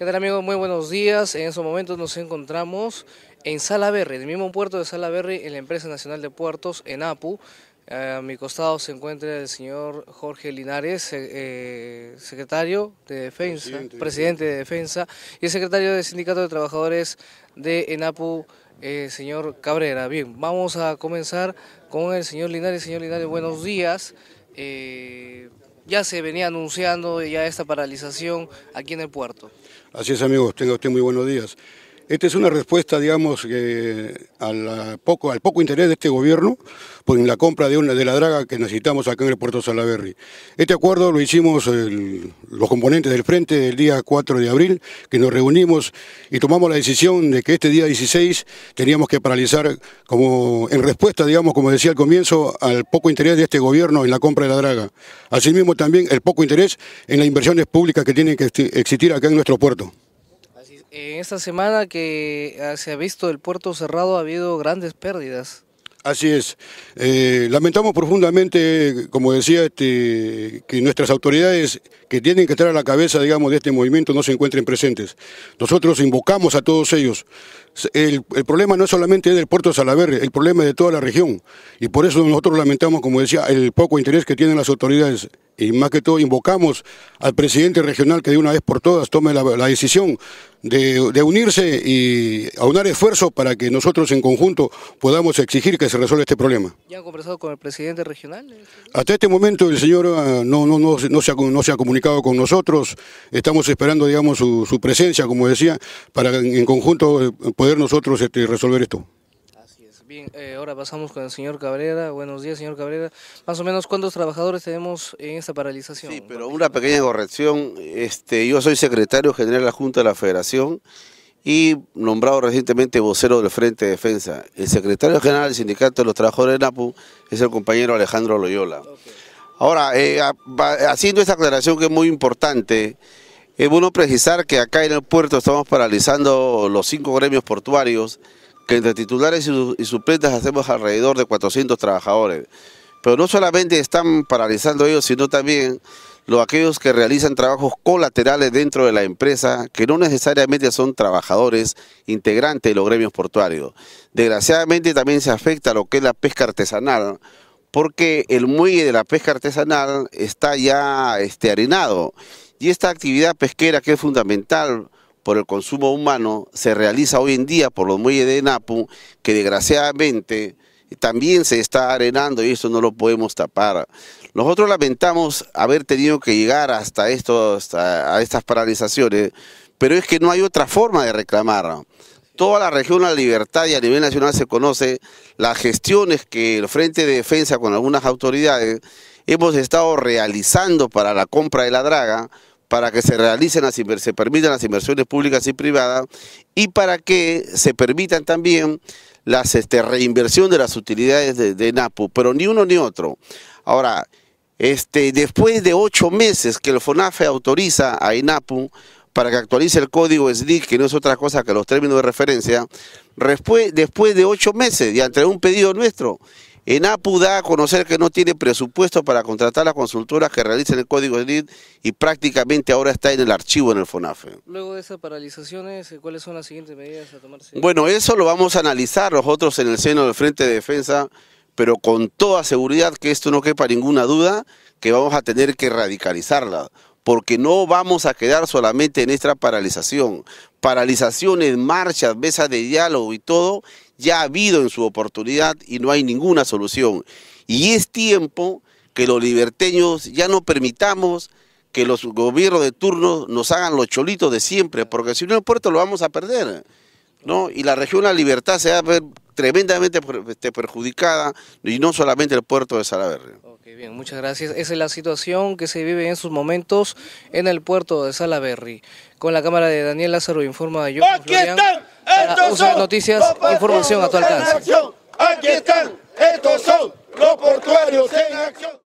¿Qué tal amigos? Muy buenos días. En estos momentos nos encontramos en Salaberry, en el mismo puerto de Salaberry, en la empresa nacional de puertos, en APU. A mi costado se encuentra el señor Jorge Linares, eh, eh, secretario de Defensa, presidente, de Defensa, y el secretario del Sindicato de Trabajadores de ENAPU, eh, señor Cabrera. Bien, vamos a comenzar con el señor Linares. Señor Linares, buenos días. Eh, ya se venía anunciando ya esta paralización aquí en el puerto. Así es amigos, tenga usted muy buenos días. Esta es una respuesta, digamos, eh, al, poco, interés de este gobierno por la compra de, una, de la draga que necesitamos acá en el puerto Salaberry. Este acuerdo lo hicimos los componentes del Frente el día 4 de abril, que nos reunimos y tomamos la decisión de que este día 16 teníamos que paralizar como en respuesta, digamos, como decía al comienzo, al poco interés de este gobierno en la compra de la draga. Asimismo también el poco interés en las inversiones públicas que tienen que existir acá en nuestro puerto. En esta semana que ah, se ha visto el puerto cerrado ha habido grandes pérdidas. Así es. Eh, lamentamos profundamente, como decía, este, que nuestras autoridades que tienen que estar a la cabeza, digamos, de este movimiento no se encuentren presentes. Nosotros invocamos a todos ellos. El, problema no es solamente del puerto de Salaverre, el problema es de toda la región. Y por eso nosotros lamentamos, como decía, el poco interés que tienen las autoridades y más que todo invocamos al presidente regional que de una vez por todas tome la, decisión de, unirse y aunar esfuerzos para que nosotros en conjunto podamos exigir que se resuelva este problema. ¿Ya han conversado con el presidente regional? Hasta este momento el señor ah, no, se, ha, comunicado con nosotros, estamos esperando digamos, su, presencia, como decía, para en conjunto eh, poder nosotros este, resolver esto. Bien, eh, ahora pasamos con el señor Cabrera. Buenos días, señor Cabrera. Más o menos, ¿cuántos trabajadores tenemos en esta paralización? Sí, pero una pequeña corrección. Este, yo soy secretario general de la Junta de la Federación y nombrado recientemente vocero del Frente de Defensa. El secretario general del Sindicato de los Trabajadores de NAPU es el compañero Alejandro Loyola. Ahora, eh, haciendo esta aclaración que es muy importante, es bueno precisar que acá en el puerto estamos paralizando los cinco gremios portuarios que entre titulares y, suplentes hacemos alrededor de 400 trabajadores. Pero no solamente están paralizando ellos, sino también los aquellos que realizan trabajos colaterales dentro de la empresa, que no necesariamente son trabajadores integrantes de los gremios portuarios. Desgraciadamente también se afecta lo que es la pesca artesanal, porque el muelle de la pesca artesanal está ya este, arenado. Y esta actividad pesquera que es fundamental por el consumo humano se realiza hoy en día por los muelles de Napu, que desgraciadamente también se está arenando y eso no lo podemos tapar. Nosotros lamentamos haber tenido que llegar hasta, estos, a estas paralizaciones, pero es que no hay otra forma de reclamar. Toda la región La Libertad y a nivel nacional se conoce las gestiones que el Frente de Defensa con algunas autoridades hemos estado realizando para la compra de la draga, para que se realicen las se permitan las inversiones públicas y privadas y para que se permitan también las este, reinversión de las utilidades de, de NAPU, pero ni uno ni otro. Ahora, este, después de ocho meses que el FONAFE autoriza a INAPU para que actualice el código SDIC, que no es otra cosa que los términos de referencia, después, después de ocho meses y ante un pedido nuestro, APU da a conocer que no tiene presupuesto para contratar las consultoras que realicen el código de DID y prácticamente ahora está en el archivo en el FONAFE. Luego de esas paralizaciones, eh, ¿cuáles son las siguientes medidas a tomarse? Bueno, eso lo vamos a analizar nosotros en el seno del Frente de Defensa, pero con toda seguridad que esto no quepa ninguna duda que vamos a tener que radicalizarla porque no vamos a quedar solamente en esta paralización. Paralizaciones, marchas, mesas de diálogo y todo, ya ha habido en su oportunidad y no hay ninguna solución. Y es tiempo que los liberteños ya no permitamos que los gobiernos de turno nos hagan los cholitos de siempre, porque si no el puerto lo vamos a perder. ¿no? Y la región La Libertad se va tremendamente este, perjudicada y no solamente el puerto de Salaverry. Ok, bien, muchas gracias. Esa es la situación que se vive en sus momentos en el puerto de Salaverry. Con la cámara de Daniel Lázaro informa yo. Aquí están, ah, estos son noticias, información a tu alcance. Aquí están, estos son los portuarios en acción.